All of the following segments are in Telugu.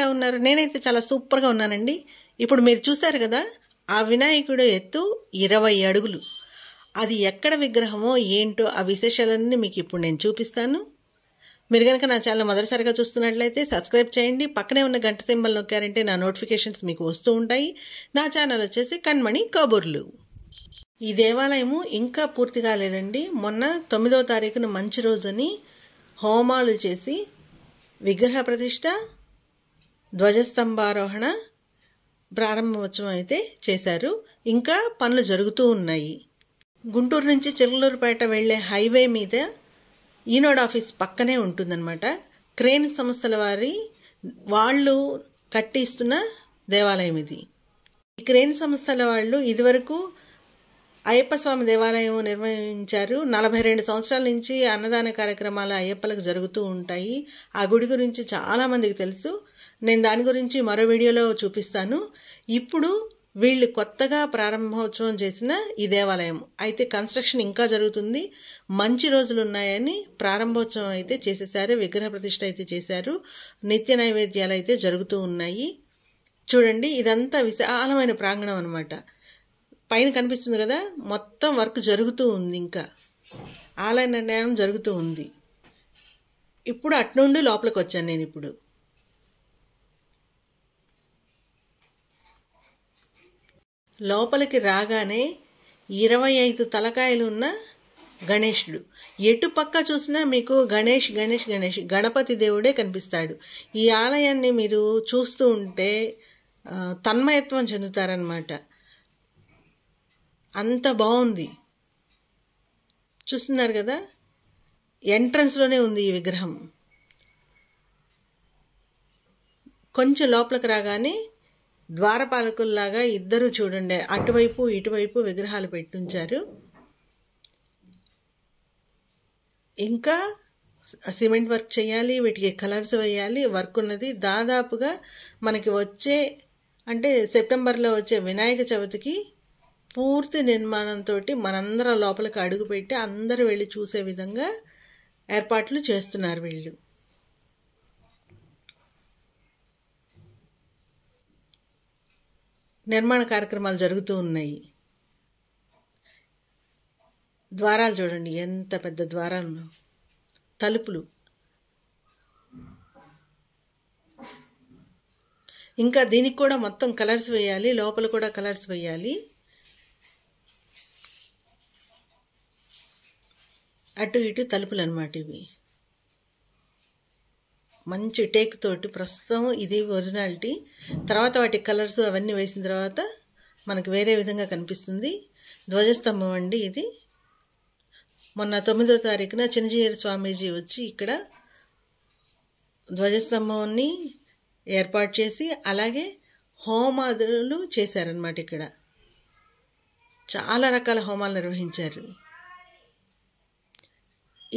ఎలా ఉన్నారు నేనైతే చాలా సూపర్గా ఉన్నానండి ఇప్పుడు మీరు చూశారు కదా ఆ వినాయకుడు ఎత్తు ఇరవై అడుగులు అది ఎక్కడ విగ్రహమో ఏంటో ఆ విశేషాలన్నీ మీకు ఇప్పుడు నేను చూపిస్తాను మీరు కనుక నా ఛానల్ మొదటిసారిగా చూస్తున్నట్లయితే సబ్స్క్రైబ్ చేయండి పక్కనే ఉన్న గంట సింబల్ నొక్కారంటే నా నోటిఫికేషన్స్ మీకు వస్తూ ఉంటాయి నా ఛానల్ వచ్చేసి కణ్మణి కబుర్లు ఈ దేవాలయము ఇంకా పూర్తి కాలేదండి మొన్న తొమ్మిదవ తారీఖున మంచి రోజుని హోమాలు చేసి విగ్రహ ప్రతిష్ట ధ్వజస్తంభారోహణ ప్రారంభోత్సవం అయితే చేశారు ఇంకా పనులు జరుగుతూ ఉన్నాయి గుంటూరు నుంచి బయట వెళ్లే హైవే మీద ఈనోడ్ ఆఫీస్ పక్కనే ఉంటుందన్నమాట క్రేన్ సంస్థల వారి వాళ్ళు కట్టిస్తున్న దేవాలయం ఇది ఈ క్రేన్ సంస్థల వాళ్ళు ఇదివరకు అయ్యప్ప స్వామి దేవాలయం నిర్వహించారు నలభై రెండు సంవత్సరాల నుంచి అన్నదాన కార్యక్రమాలు అయ్యప్పలకు జరుగుతూ ఉంటాయి ఆ గుడి గురించి చాలామందికి తెలుసు నేను దాని గురించి మరో వీడియోలో చూపిస్తాను ఇప్పుడు వీళ్ళు కొత్తగా ప్రారంభోత్సవం చేసిన ఈ దేవాలయం అయితే కన్స్ట్రక్షన్ ఇంకా జరుగుతుంది మంచి రోజులు ఉన్నాయని ప్రారంభోత్సవం అయితే చేసేసారు విగ్రహ ప్రతిష్ట అయితే చేశారు నిత్య నైవేద్యాలు అయితే జరుగుతూ ఉన్నాయి చూడండి ఇదంతా విశాలమైన ప్రాంగణం అనమాట పైన కనిపిస్తుంది కదా మొత్తం వర్క్ జరుగుతూ ఉంది ఇంకా ఆలయ నిర్ణయం జరుగుతూ ఉంది ఇప్పుడు అట్నుండి లోపలికి వచ్చాను నేను ఇప్పుడు లోపలికి రాగానే ఇరవై ఐదు తలకాయలున్న గణేషుడు ఎటు పక్క చూసినా మీకు గణేష్ గణేష్ గణేష్ గణపతి దేవుడే కనిపిస్తాడు ఈ ఆలయాన్ని మీరు చూస్తూ ఉంటే తన్మయత్వం చెందుతారనమాట అంత బాగుంది చూస్తున్నారు కదా ఎంట్రన్స్లోనే ఉంది ఈ విగ్రహం కొంచెం లోపలికి రాగానే ద్వారపాలకుల్లాగా ఇద్దరు చూడండి అటువైపు ఇటువైపు విగ్రహాలు పెట్టుంచారు ఇంకా సిమెంట్ వర్క్ చేయాలి వీటికి కలర్స్ వేయాలి వర్క్ ఉన్నది దాదాపుగా మనకి వచ్చే అంటే సెప్టెంబర్లో వచ్చే వినాయక చవితికి పూర్తి నిర్మాణంతో మనందరం లోపలికి అడుగుపెట్టి అందరూ వెళ్ళి చూసే విధంగా ఏర్పాట్లు చేస్తున్నారు వీళ్ళు నిర్మాణ కార్యక్రమాలు జరుగుతూ ఉన్నాయి ద్వారాలు చూడండి ఎంత పెద్ద ద్వారాలు తలుపులు ఇంకా దీనికి కూడా మొత్తం కలర్స్ వేయాలి లోపల కూడా కలర్స్ వేయాలి అటు ఇటు తలుపులు అనమాట ఇవి మంచి టేక్ తోటి ప్రస్తుతం ఇది ఒరిజినాలిటీ తర్వాత వాటి కలర్స్ అవన్నీ వేసిన తర్వాత మనకు వేరే విధంగా కనిపిస్తుంది ధ్వజస్తంభం అండి ఇది మొన్న తొమ్మిదో తారీఖున చిన్నజీయర్ స్వామీజీ వచ్చి ఇక్కడ ధ్వజస్తంభాన్ని ఏర్పాటు చేసి అలాగే హోమాదులు చేశారనమాట ఇక్కడ చాలా రకాల హోమాలు నిర్వహించారు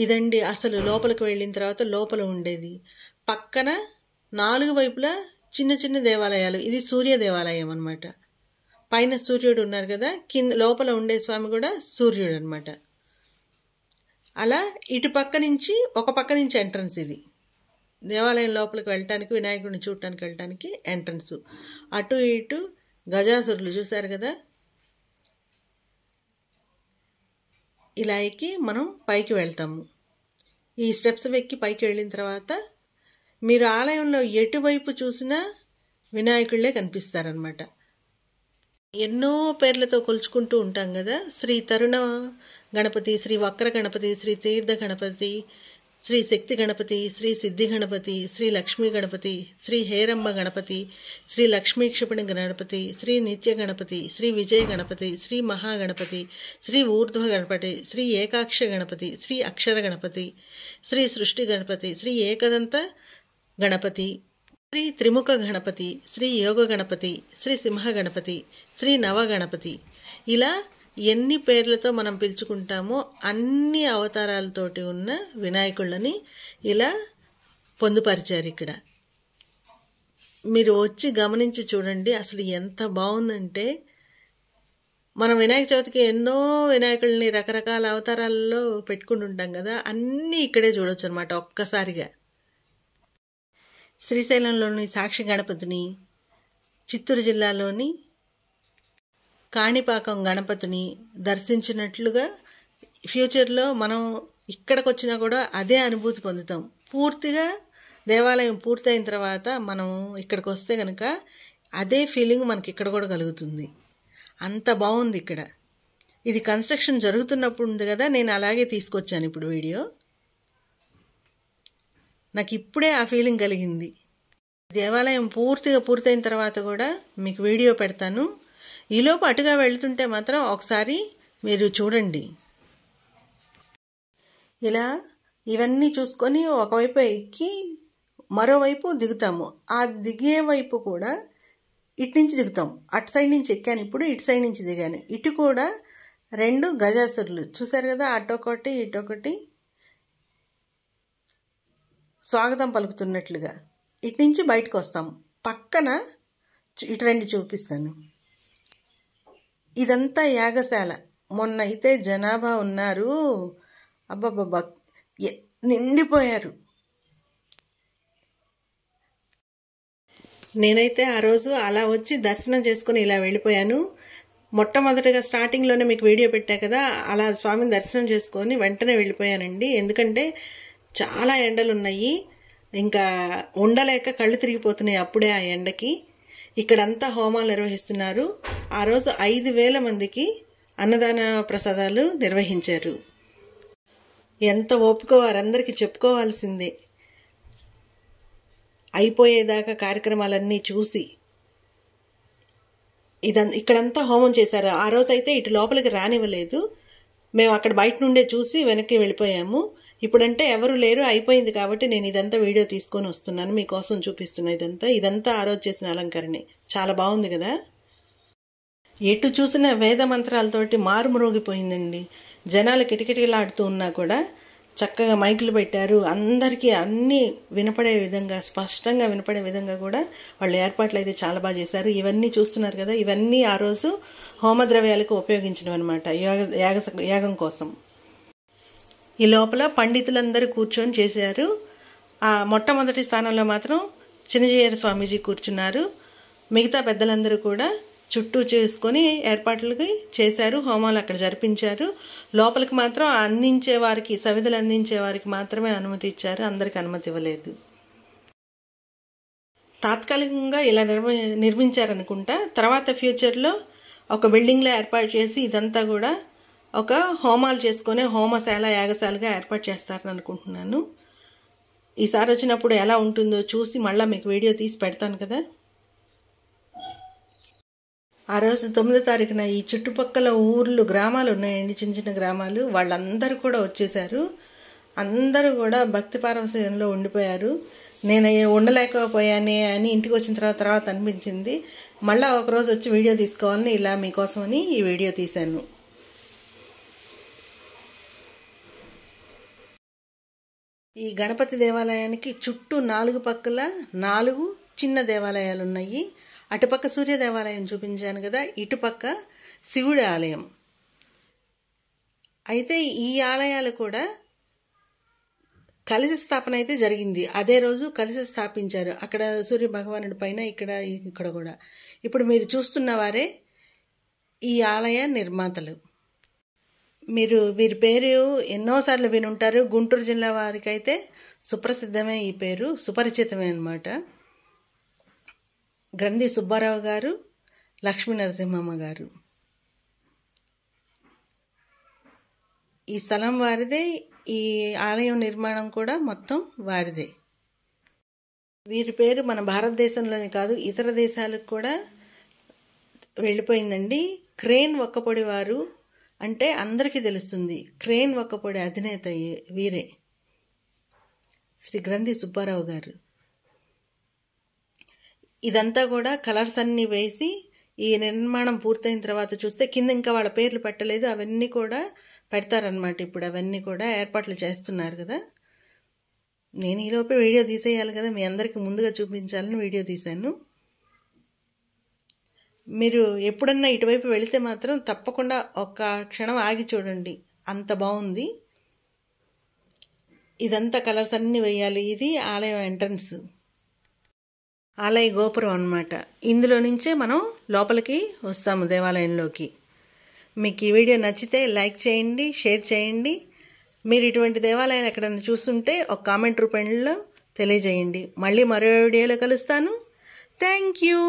ఇదండి అసలు లోపలికి వెళ్ళిన తర్వాత లోపల ఉండేది పక్కన నాలుగు వైపులా చిన్న చిన్న దేవాలయాలు ఇది సూర్య దేవాలయం అనమాట పైన సూర్యుడు ఉన్నారు కదా కింద లోపల ఉండే స్వామి కూడా సూర్యుడు అనమాట అలా ఇటు పక్క నుంచి ఒక పక్క నుంచి ఎంట్రన్స్ ఇది దేవాలయం లోపలికి వెళ్ళటానికి వినాయకుడిని చూడటానికి వెళ్ళటానికి ఎంట్రన్స్ అటు ఇటు గజాసురులు చూశారు కదా ఇలా ఎక్కి మనం పైకి వెళ్తాము ఈ స్టెప్స్ వెక్కి పైకి వెళ్ళిన తర్వాత మీరు ఆలయంలో ఎటువైపు చూసినా వినాయకుళ్ళే కనిపిస్తారనమాట ఎన్నో పేర్లతో కొలుచుకుంటూ ఉంటాం కదా శ్రీ తరుణ గణపతి శ్రీ వక్ర గణపతి శ్రీ తీర్థ గణపతి శ్రీ శక్తి గణపతి శ్రీ సిద్ధి గణపతి శ్రీ లక్ష్మీ గణపతి శ్రీ హేరమ్మ గణపతి శ్రీ లక్ష్మీ క్షిపణి గణపతి శ్రీ నిత్య గణపతి శ్రీ విజయ గణపతి శ్రీ మహాగణపతి శ్రీ ఊర్ధ్వ గణపతి శ్రీ ఏకాక్ష గణపతి శ్రీ అక్షర గణపతి శ్రీ సృష్టి గణపతి శ్రీ ఏకదంత గణపతి శ్రీ త్రిముఖ గణపతి శ్రీ యోగ గణపతి శ్రీ సింహ గణపతి శ్రీ నవ గణపతి ఇలా ఎన్ని పేర్లతో మనం పిలుచుకుంటామో అన్ని అవతారాలతోటి ఉన్న వినాయకుళ్ళని ఇలా పొందుపరిచారు ఇక్కడ మీరు వచ్చి గమనించి చూడండి అసలు ఎంత బాగుందంటే మనం వినాయక చవితికి ఎన్నో వినాయకుల్ని రకరకాల అవతారాల్లో పెట్టుకుంటుంటాం కదా అన్నీ ఇక్కడే చూడొచ్చు అనమాట ఒక్కసారిగా శ్రీశైలంలోని సాక్షి గణపతిని చిత్తూరు జిల్లాలోని కాణిపాకం గణపతిని దర్శించినట్లుగా ఫ్యూచర్లో మనం ఇక్కడికి వచ్చినా కూడా అదే అనుభూతి పొందుతాం పూర్తిగా దేవాలయం పూర్తయిన తర్వాత మనం ఇక్కడికి వస్తే కనుక అదే ఫీలింగ్ మనకి ఇక్కడ కూడా కలుగుతుంది అంత బాగుంది ఇక్కడ ఇది కన్స్ట్రక్షన్ జరుగుతున్నప్పుడు ఉంది కదా నేను అలాగే తీసుకొచ్చాను ఇప్పుడు వీడియో నాకు ఇప్పుడే ఆ ఫీలింగ్ కలిగింది దేవాలయం పూర్తిగా పూర్తయిన తర్వాత కూడా మీకు వీడియో పెడతాను ఈలోపు అటుగా వెళ్తుంటే మాత్రం ఒకసారి మీరు చూడండి ఇలా ఇవన్నీ చూసుకొని ఒకవైపు ఎక్కి మరోవైపు దిగుతాము ఆ దిగే వైపు కూడా ఇటు నుంచి దిగుతాం అటు సైడ్ నుంచి ఎక్కాను ఇప్పుడు ఇటు సైడ్ నుంచి దిగాను ఇటు కూడా రెండు గజాసురులు చూసారు కదా అటు ఇటు ఇటొకటి స్వాగతం పలుకుతున్నట్లుగా ఇటు నుంచి బయటకు వస్తాం పక్కన ఇటు రెండు చూపిస్తాను ఇదంతా యాగశాల మొన్న అయితే జనాభా ఉన్నారు అబ్బాబ్బా నిండిపోయారు నేనైతే ఆ రోజు అలా వచ్చి దర్శనం చేసుకుని ఇలా వెళ్ళిపోయాను మొట్టమొదటిగా స్టార్టింగ్లోనే మీకు వీడియో పెట్టా కదా అలా స్వామిని దర్శనం చేసుకొని వెంటనే వెళ్ళిపోయానండి ఎందుకంటే చాలా ఎండలు ఉన్నాయి ఇంకా ఉండలేక కళ్ళు తిరిగిపోతున్నాయి అప్పుడే ఆ ఎండకి ఇక్కడంతా హోమాలు నిర్వహిస్తున్నారు ఆ రోజు ఐదు వేల మందికి అన్నదాన ప్రసాదాలు నిర్వహించారు ఎంత ఓపిక వారందరికీ చెప్పుకోవాల్సిందే అయిపోయేదాకా కార్యక్రమాలన్నీ చూసి ఇదంతా ఇక్కడంతా హోమం చేశారు ఆ రోజైతే ఇటు లోపలికి రానివ్వలేదు మేము అక్కడ బయట నుండే చూసి వెనక్కి వెళ్ళిపోయాము ఇప్పుడంటే ఎవరు లేరు అయిపోయింది కాబట్టి నేను ఇదంతా వీడియో తీసుకొని వస్తున్నాను మీకోసం చూపిస్తున్నా ఇదంతా ఇదంతా ఆ రోజు చేసిన అలంకరణే చాలా బాగుంది కదా ఎటు చూసిన వేద మంత్రాలతోటి మారుమరోగిపోయిందండి జనాలు కిటకిటలాడుతూ ఉన్నా కూడా చక్కగా మైకులు పెట్టారు అందరికీ అన్నీ వినపడే విధంగా స్పష్టంగా వినపడే విధంగా కూడా వాళ్ళు ఏర్పాట్లు అయితే చాలా బాగా చేశారు ఇవన్నీ చూస్తున్నారు కదా ఇవన్నీ ఆ రోజు హోమద్రవ్యాలకు ఉపయోగించడం అనమాట యాగ యాగ యాగం కోసం ఈ లోపల పండితులందరూ కూర్చొని చేశారు ఆ మొట్టమొదటి స్థానంలో మాత్రం చిన్నజయ్యర్ స్వామీజీ కూర్చున్నారు మిగతా పెద్దలందరూ కూడా చుట్టూ చేసుకొని ఏర్పాట్లకి చేశారు హోమాలు అక్కడ జరిపించారు లోపలికి మాత్రం అందించే వారికి సవిధులు అందించే వారికి మాత్రమే అనుమతి ఇచ్చారు అందరికి అనుమతి ఇవ్వలేదు తాత్కాలికంగా ఇలా నిర్మి నిర్మించారనుకుంటా తర్వాత ఫ్యూచర్లో ఒక బిల్డింగ్లో ఏర్పాటు చేసి ఇదంతా కూడా ఒక హోమాలు చేసుకునే హోమశాల యాగశాలగా ఏర్పాటు చేస్తారని అనుకుంటున్నాను ఈసారి వచ్చినప్పుడు ఎలా ఉంటుందో చూసి మళ్ళీ మీకు వీడియో తీసి పెడతాను కదా ఆ రోజు తొమ్మిదో తారీఖున ఈ చుట్టుపక్కల ఊర్లు గ్రామాలు ఉన్నాయండి చిన్న చిన్న గ్రామాలు వాళ్ళందరూ కూడా వచ్చేసారు అందరూ కూడా భక్తి పారవశ్యంలో ఉండిపోయారు నేను ఉండలేకపోయానే అని ఇంటికి వచ్చిన తర్వాత తర్వాత అనిపించింది మళ్ళీ ఒకరోజు వచ్చి వీడియో తీసుకోవాలని ఇలా మీకోసమని ఈ వీడియో తీశాను ఈ గణపతి దేవాలయానికి చుట్టూ నాలుగు పక్కల నాలుగు చిన్న దేవాలయాలు ఉన్నాయి అటుపక్క సూర్య దేవాలయం చూపించాను కదా ఇటుపక్క శివుడి ఆలయం అయితే ఈ ఆలయాలు కూడా కలిసి స్థాపన అయితే జరిగింది అదే రోజు కలిసి స్థాపించారు అక్కడ సూర్య భగవానుడి పైన ఇక్కడ ఇక్కడ కూడా ఇప్పుడు మీరు చూస్తున్న వారే ఈ ఆలయ నిర్మాతలు మీరు వీరి పేరు ఎన్నోసార్లు వినుంటారు గుంటూరు జిల్లా వారికైతే సుప్రసిద్ధమే ఈ పేరు సుపరిచితమే అనమాట గ్రంథి సుబ్బారావు గారు లక్ష్మీ నరసింహమ్మ గారు ఈ స్థలం వారిదే ఈ ఆలయం నిర్మాణం కూడా మొత్తం వారిదే వీరి పేరు మన భారతదేశంలోనే కాదు ఇతర దేశాలకు కూడా వెళ్ళిపోయిందండి క్రేన్ ఒక్కపొడి వారు అంటే అందరికీ తెలుస్తుంది క్రేన్ ఒక్కపొడి అధినేత వీరే శ్రీ గ్రంథి సుబ్బారావు గారు ఇదంతా కూడా కలర్స్ అన్నీ వేసి ఈ నిర్మాణం పూర్తయిన తర్వాత చూస్తే కింద ఇంకా వాళ్ళ పేర్లు పెట్టలేదు అవన్నీ కూడా పెడతారనమాట ఇప్పుడు అవన్నీ కూడా ఏర్పాట్లు చేస్తున్నారు కదా నేను ఈలోపే వీడియో తీసేయాలి కదా మీ అందరికీ ముందుగా చూపించాలని వీడియో తీశాను మీరు ఎప్పుడన్నా ఇటువైపు వెళితే మాత్రం తప్పకుండా ఒక క్షణం ఆగి చూడండి అంత బాగుంది ఇదంతా కలర్స్ అన్నీ వేయాలి ఇది ఆలయం ఎంట్రన్స్ ఆలయ గోపురం అనమాట ఇందులో నుంచే మనం లోపలికి వస్తాము దేవాలయంలోకి మీకు ఈ వీడియో నచ్చితే లైక్ చేయండి షేర్ చేయండి మీరు ఇటువంటి దేవాలయాలు ఎక్కడైనా చూస్తుంటే ఒక కామెంట్ రూపంలో తెలియజేయండి మళ్ళీ మరో వీడియోలో కలుస్తాను థ్యాంక్ యూ